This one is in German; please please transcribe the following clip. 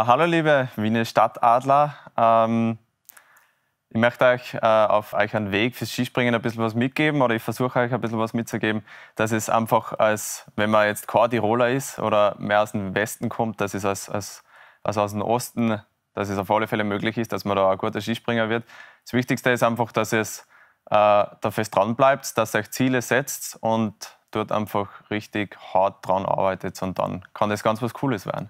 Hallo liebe Wiener Stadtadler. Ähm, ich möchte euch äh, auf einen Weg fürs Skispringen ein bisschen was mitgeben oder ich versuche euch ein bisschen was mitzugeben, dass es einfach als, wenn man jetzt kein Tiroler ist oder mehr aus dem Westen kommt, dass es als, als, als aus dem Osten, dass es auf alle Fälle möglich ist, dass man da ein guter Skispringer wird. Das Wichtigste ist einfach, dass es äh, da fest dran bleibt, dass ihr euch Ziele setzt und dort einfach richtig hart dran arbeitet und dann kann das ganz was Cooles werden.